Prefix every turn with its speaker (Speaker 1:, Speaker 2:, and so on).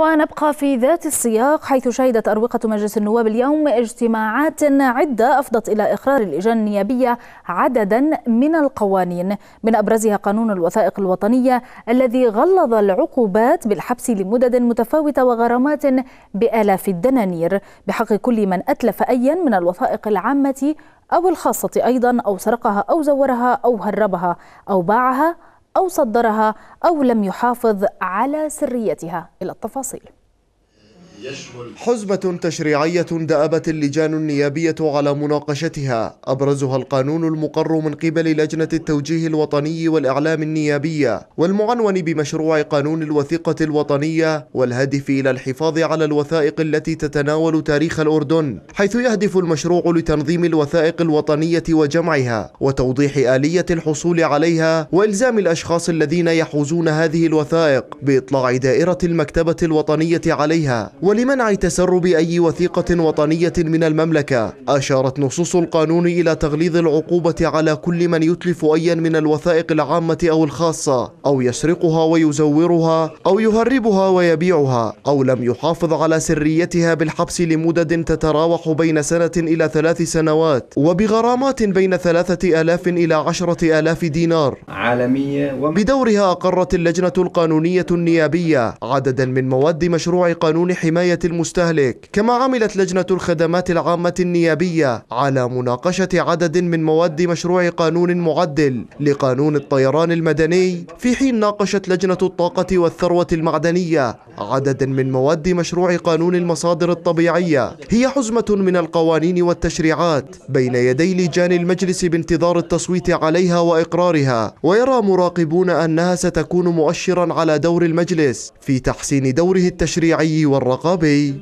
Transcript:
Speaker 1: ونبقى في ذات السياق حيث شهدت أروقة مجلس النواب اليوم اجتماعات عدة أفضت إلى إقرار اللجان النيابية عددا من القوانين من أبرزها قانون الوثائق الوطنية الذي غلظ العقوبات بالحبس لمدد متفاوتة وغرامات بآلاف الدنانير بحق كل من أتلف أيا من الوثائق العامة أو الخاصة أيضا أو سرقها أو زورها أو هربها أو باعها أو صدرها أو لم يحافظ على سريتها إلى التفاصيل
Speaker 2: حزبة تشريعية دأبت اللجان النيابية على مناقشتها أبرزها القانون المقر من قبل لجنة التوجيه الوطني والإعلام النيابية والمعنون بمشروع قانون الوثيقة الوطنية والهدف إلى الحفاظ على الوثائق التي تتناول تاريخ الأردن حيث يهدف المشروع لتنظيم الوثائق الوطنية وجمعها وتوضيح آلية الحصول عليها وإلزام الأشخاص الذين يحوزون هذه الوثائق بإطلاع دائرة المكتبة الوطنية عليها ولمنع تسرب أي وثيقة وطنية من المملكة أشارت نصوص القانون إلى تغليظ العقوبة على كل من يتلف أيا من الوثائق العامة أو الخاصة أو يسرقها ويزورها أو يهربها ويبيعها أو لم يحافظ على سريتها بالحبس لمدد تتراوح بين سنة إلى ثلاث سنوات وبغرامات بين ثلاثة آلاف إلى عشرة آلاف دينار عالمية و... بدورها أقرت اللجنة القانونية النيابية عددا من مواد مشروع قانون حماية حماية المستهلك كما عملت لجنة الخدمات العامة النيابية على مناقشة عدد من مواد مشروع قانون معدل لقانون الطيران المدني في حين ناقشت لجنة الطاقة والثروة المعدنية عددا من مواد مشروع قانون المصادر الطبيعية هي حزمة من القوانين والتشريعات بين يدي لجان المجلس بانتظار التصويت عليها وإقرارها ويرى مراقبون أنها ستكون مؤشرا على دور المجلس في تحسين دوره التشريعي والرقابي